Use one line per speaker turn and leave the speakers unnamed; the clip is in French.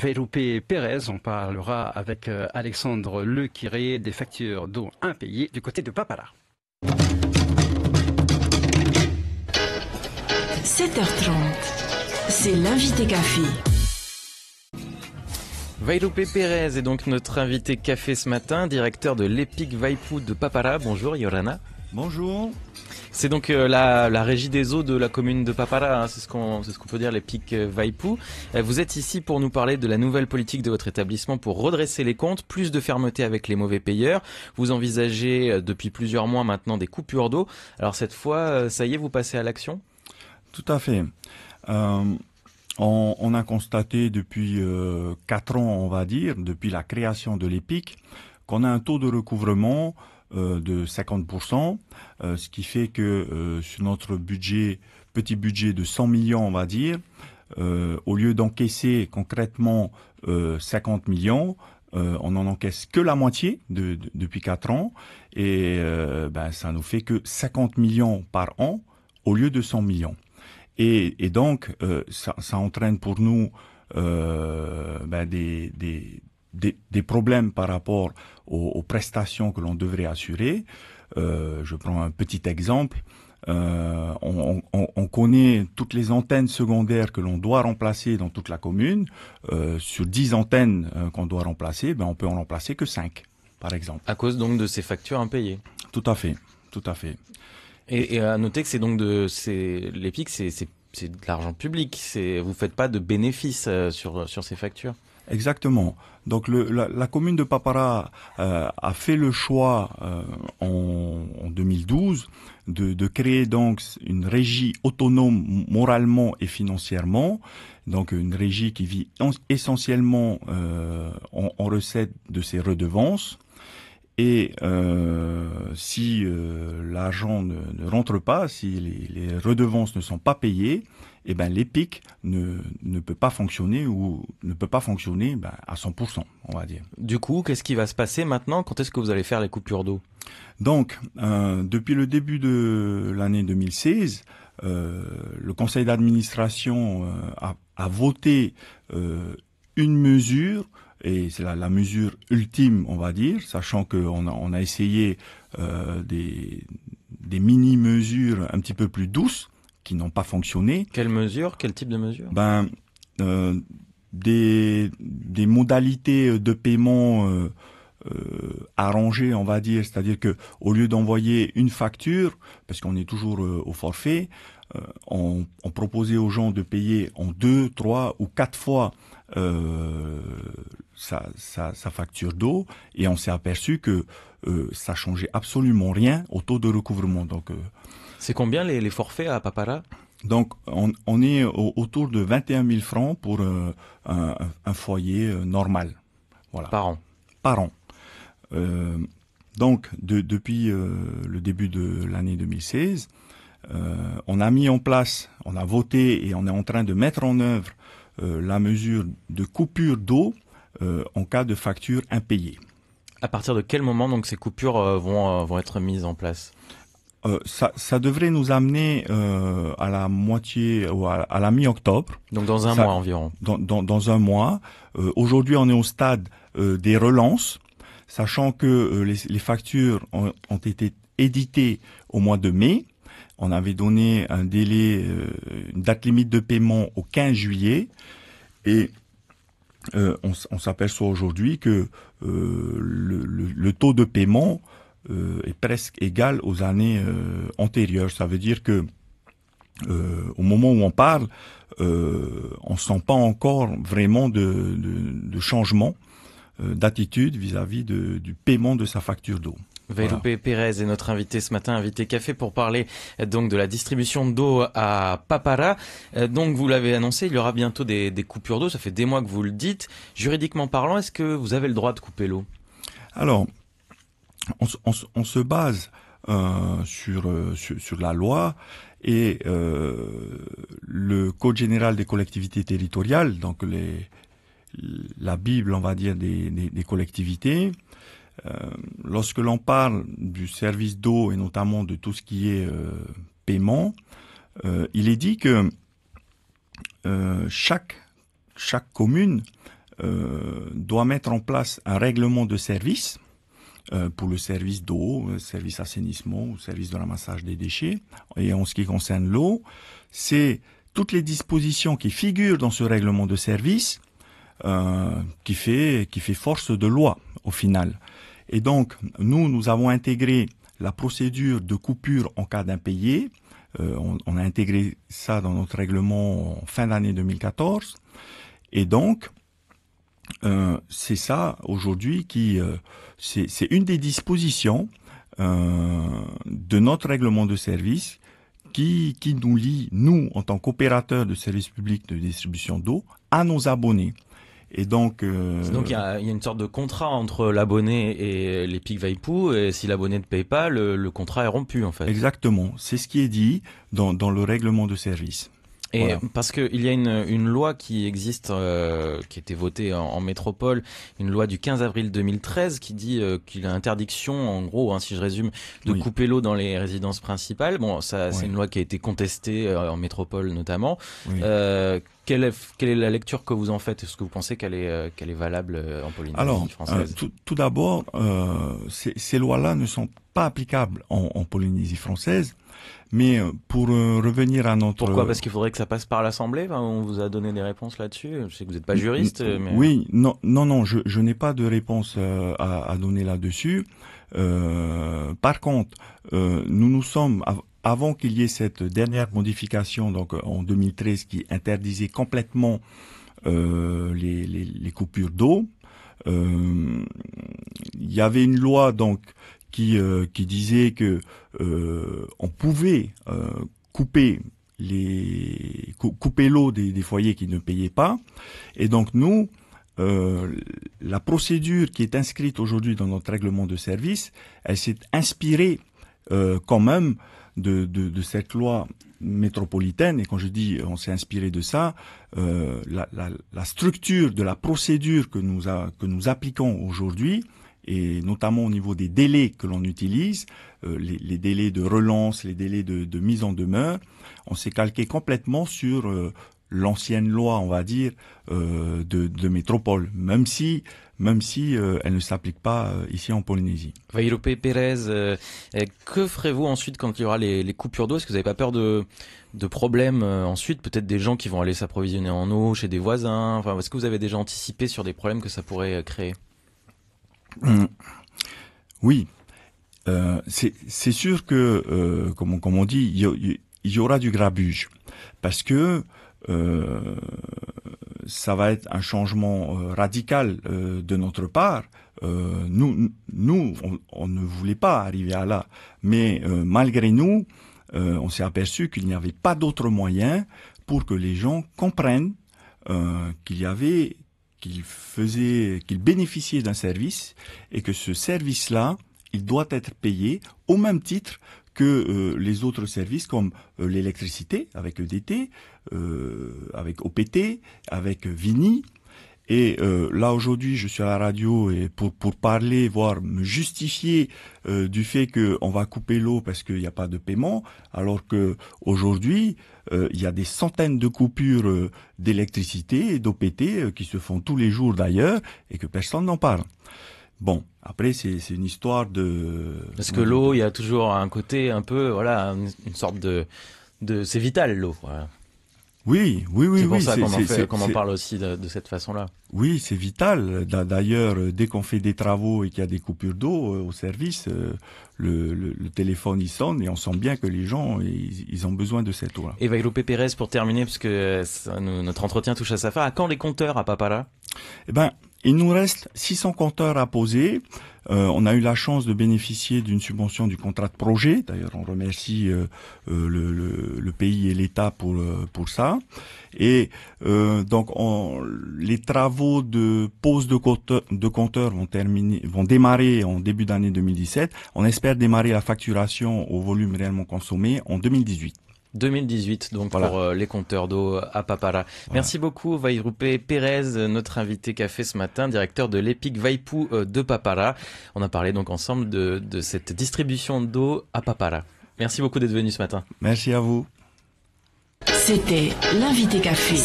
Felipe Pérez. On parlera avec euh, Alexandre Le Lequiré des factures d'eau impayées du côté de Papala.
7h30, c'est l'invité café.
Vailoupé Pérez est donc notre invité café ce matin, directeur de l'Epic Vaipou de Papara. Bonjour Yorana. Bonjour. C'est donc euh, la, régie des eaux de la commune de Papara, hein, c'est ce qu'on ce peut dire les pics euh, Vaipou. Euh, vous êtes ici pour nous parler de la nouvelle politique de votre établissement pour redresser les comptes, plus de fermeté avec les mauvais payeurs. Vous envisagez depuis plusieurs mois maintenant des coupures d'eau. Alors cette fois, ça y est, vous passez à l'action
Tout à fait. On, a constaté depuis quatre ans, on va dire, depuis la création de l'EPIC, qu'on a un taux de recouvrement euh, de 50%, euh, ce qui fait que euh, sur notre budget, petit budget de 100 millions, on va dire, au lieu d'encaisser concrètement 50 millions, on n'en encaisse que la moitié depuis 4 ans et ben, ça nous fait que 50 millions par an au lieu de 100 millions. Et, donc, ça, entraîne pour nous ben, des, des, problèmes par rapport aux, prestations que l'on devrait assurer. Euh, je prends un petit exemple. Euh, on, connaît toutes les antennes secondaires que l'on doit remplacer dans toute la commune. Euh, sur 10 antennes qu'on doit remplacer, ben on peut en remplacer que 5, par exemple. À cause donc de ces
factures impayées. Tout à fait, tout à fait. Et, à noter que c'est donc de c'est l'EPIC, c'est de l'argent public. C'est vous faites pas de bénéfices sur sur ces factures.
Exactement. Donc le, la, la, commune de Papara euh, a fait le choix euh, en, en, 2012 de, de, créer donc une régie autonome moralement et financièrement, donc une régie qui vit essentiellement euh, en recette de ses redevances. Et euh, si euh, l'argent ne, rentre pas, si les, redevances ne sont pas payées, eh ben l'EPIC ne, ne peut pas fonctionner ou ne peut pas fonctionner ben, à 100%, on va dire. Du coup, qu'est-ce qui va se passer maintenant Quand est-ce que vous allez faire les coupures d'eau Donc, euh, depuis le début de l'année 2016, le conseil d'administration a, voté une mesure et c'est la, la, mesure ultime, on va dire, sachant qu'on a, on a essayé euh, des, des mini-mesures un petit peu plus douces qui n'ont pas fonctionné.
Quelles mesures Quel type de mesures
Ben euh, des, des modalités de paiement euh, euh on va dire, c'est-à-dire que au lieu d'envoyer une facture, parce qu'on est toujours euh, au forfait, euh, on, on, proposait aux gens de payer en deux, trois ou quatre fois euh, sa, facture d'eau et on s'est aperçu que euh, ça changeait absolument rien au taux de recouvrement. Donc, c'est combien les, forfaits à Papara Donc, on, est autour de 21 000 francs pour un, foyer normal. Par an. Par an. donc, depuis le début de l'année 2016, euh, on a mis en place, on a voté et on est en train de mettre en œuvre euh, la mesure de coupure d'eau euh, en cas de facture impayée. À partir de quel moment donc ces coupures vont, vont être mises en place euh, ça, ça, devrait nous amener euh, à la moitié ou à, la mi-octobre. Donc dans un mois environ. Dans, dans, dans un mois. Aujourd'hui, on est au stade des relances, sachant que les, les factures ont, ont, été éditées au mois de mai on avait donné un délai, euh, une date limite de paiement au 15 juillet. Et euh, on, s'aperçoit aujourd'hui que euh, le, taux de paiement est presque égal aux années antérieures. Ça veut dire que au moment où on parle, on ne sent pas encore vraiment de, changement d'attitude vis-à-vis du paiement de sa facture d'eau. Veloupe
Pérez est notre invité ce matin, invité café pour parler euh, donc de la distribution d'eau à Papara. Euh, donc vous l'avez annoncé, il y aura bientôt des, coupures d'eau. Ça fait des mois que vous le dites. Juridiquement parlant, est-ce que vous avez le droit de couper l'eau
Alors, on, se base euh, sur, sur, la loi et le code général des collectivités territoriales, donc les la Bible, on va dire, des collectivités, euh, lorsque l'on parle du service d'eau et notamment de tout ce qui est euh, paiement, euh, il est dit que chaque, chaque commune doit mettre en place un règlement de service pour le service d'eau, service assainissement, ou service de ramassage des déchets. Et en ce qui concerne l'eau, c'est toutes les dispositions qui figurent dans ce règlement de service qui fait qui fait force de loi au final. Et donc, nous, nous avons intégré la procédure de coupure en cas d'impayé. Euh, on, a intégré ça dans notre règlement en fin d'année 2014. Et donc, euh, c'est ça aujourd'hui qui, euh, c'est une des dispositions de notre règlement de service qui, qui nous lie, nous, en tant qu'opérateurs de services publics de distribution d'eau, à nos abonnés. Et donc, euh, donc il y,
a une sorte de contrat entre l'abonné et l'Epic Vaipou, et si l'abonné ne paye pas, le, contrat est rompu en fait.
Exactement, c'est ce qui est dit dans, le règlement de service. Et parce
parce qu'il y a une, loi qui existe, euh, qui a été votée en, métropole, une loi du 15 avril 2013 qui dit euh, qu'il qu'il a interdiction, en gros, hein, si je résume, de couper l'eau dans les résidences principales. Bon, ça, c'est une loi qui a été contestée en métropole notamment. Oui. Quelle est, quelle est, la lecture que vous en faites Est-ce que vous pensez qu'elle est, euh, qu'elle est valable euh, en Polynésie euh, française
Alors, tout, d'abord, ces, lois-là ne sont pas applicables en, Polynésie française. Mais pour revenir à notre... Pourquoi
Parce qu'il faudrait que ça passe par l'Assemblée On vous a donné des réponses là-dessus Je sais que vous n'êtes pas juriste. Mais... Oui,
non, non, non je, n'ai pas de réponse à, donner là-dessus. par contre, nous nous sommes, avant qu'il y ait cette dernière modification, donc euh, en 2013, qui interdisait complètement euh, les, coupures d'eau, euh, il y avait une loi donc qui, disait que on pouvait couper les couper l'eau des, foyers qui ne payaient pas. Et donc nous, la procédure qui est inscrite aujourd'hui dans notre règlement de service, elle s'est inspirée quand même de, cette loi métropolitaine, et quand je dis on s'est inspiré de ça, euh, la, structure de la procédure que nous, que nous appliquons aujourd'hui, et notamment au niveau des délais que l'on utilise, euh, les, délais de relance, les délais de, mise en demeure, on s'est calqué complètement sur euh, l'ancienne loi, on va dire, euh, de, de, métropole, même si même si euh, elle ne s'applique pas euh, ici en Polynésie.
Vairope Pérez, que ferez-vous ensuite quand il y aura les, coupures d'eau Est-ce que vous n'avez pas peur de, de problèmes ensuite Peut-être des gens qui vont aller s'approvisionner en eau chez des voisins enfin, Est-ce que vous avez déjà anticipé sur des problèmes que ça pourrait créer
hum. Oui. C'est sûr que, comme, comme, on dit, il y, aura du grabuge. Parce que euh, ça va être un changement euh, radical euh, de notre part. nous, nous, on, ne voulait pas arriver à là, mais malgré nous, on s'est aperçu qu'il n'y avait pas d'autre moyen pour que les gens comprennent qu'il y avait qu'il faisait, qu'il bénéficiait d'un service et que ce service-là, il doit être payé au même titre que euh, les autres services comme euh, l'électricité avec EDT, euh, avec OPT, avec Vini. Et là aujourd'hui, je suis à la radio et pour pour parler, voire me justifier du fait qu'on va couper l'eau parce qu'il n'y a pas de paiement, alors que aujourd'hui il y a des centaines de coupures d'électricité et d'OPT qui se font tous les jours d'ailleurs et que personne n'en parle. Bon, après c'est une histoire de.
Parce que l'eau, il y a toujours un côté un peu, voilà, une sorte de, c'est vital l'eau.
Oui, oui, oui. C'est pour ça qu'on en, parle
aussi de, cette façon-là.
Oui, c'est vital. D'ailleurs, euh, dès qu'on fait des travaux et qu'il y a des coupures d'eau euh, au service, euh, le, téléphone il sonne et on sent bien que les gens ils, ont besoin de cette eau-là. Et
Pérez, pour terminer, parce que notre entretien touche à sa fin, à quand les compteurs à Papala
Eh ben, il nous reste 600 compteurs à poser. Euh, on a eu la chance de bénéficier d'une subvention du contrat de projet. D'ailleurs, on remercie euh, euh, le, pays et l'État pour pour ça. Et donc, les travaux de pose de compteurs, de compteurs vont vont démarrer en début d'année 2017. On espère démarrer la facturation au volume réellement consommé en 2018.
2018, donc pour euh, les compteurs d'eau à Papara. Merci beaucoup, Vaïroupé Pérez, notre invité café ce matin, directeur de l'EPIC Vaipou euh, de Papara. On a parlé donc ensemble de, de cette distribution d'eau à Papara. Merci beaucoup d'être venu ce matin.
Merci à vous. C'était l'invité café.